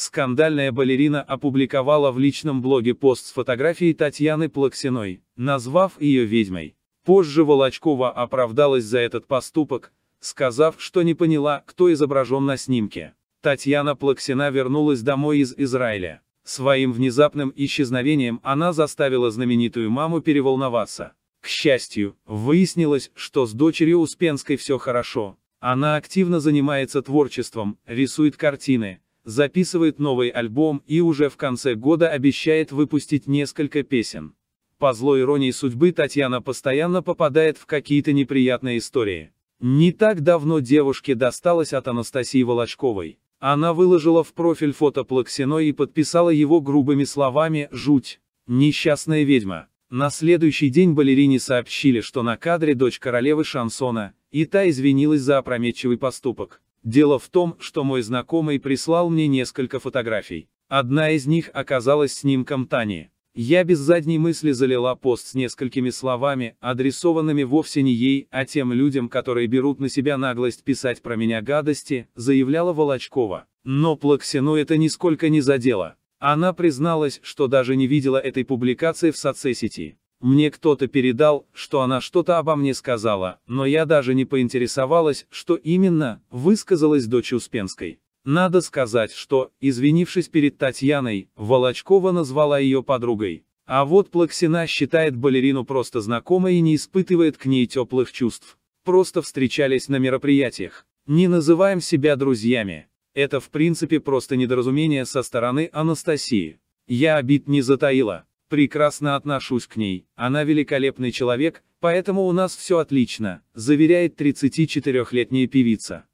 Скандальная балерина опубликовала в личном блоге пост с фотографией Татьяны Плаксиной, назвав ее ведьмой. Позже Волочкова оправдалась за этот поступок, сказав, что не поняла, кто изображен на снимке. Татьяна Плаксина вернулась домой из Израиля. Своим внезапным исчезновением она заставила знаменитую маму переволноваться. К счастью, выяснилось, что с дочерью Успенской все хорошо. Она активно занимается творчеством, рисует картины, записывает новый альбом и уже в конце года обещает выпустить несколько песен. По злой иронии судьбы Татьяна постоянно попадает в какие-то неприятные истории. Не так давно девушке досталось от Анастасии Волочковой. Она выложила в профиль фото Плаксино и подписала его грубыми словами «Жуть! Несчастная ведьма!». На следующий день балерине сообщили, что на кадре дочь королевы шансона, и та извинилась за опрометчивый поступок. Дело в том, что мой знакомый прислал мне несколько фотографий. Одна из них оказалась снимком Тани. Я без задней мысли залила пост с несколькими словами, адресованными вовсе не ей, а тем людям, которые берут на себя наглость писать про меня гадости, заявляла Волочкова. Но Плаксину это нисколько не задело. Она призналась, что даже не видела этой публикации в соцсети. Мне кто-то передал, что она что-то обо мне сказала, но я даже не поинтересовалась, что именно, высказалась дочь Успенской. Надо сказать, что, извинившись перед Татьяной, Волочкова назвала ее подругой. А вот Плаксина считает балерину просто знакомой и не испытывает к ней теплых чувств. Просто встречались на мероприятиях. Не называем себя друзьями. Это в принципе просто недоразумение со стороны Анастасии. Я обид не затаила. Прекрасно отношусь к ней, она великолепный человек, поэтому у нас все отлично», заверяет 34-летняя певица.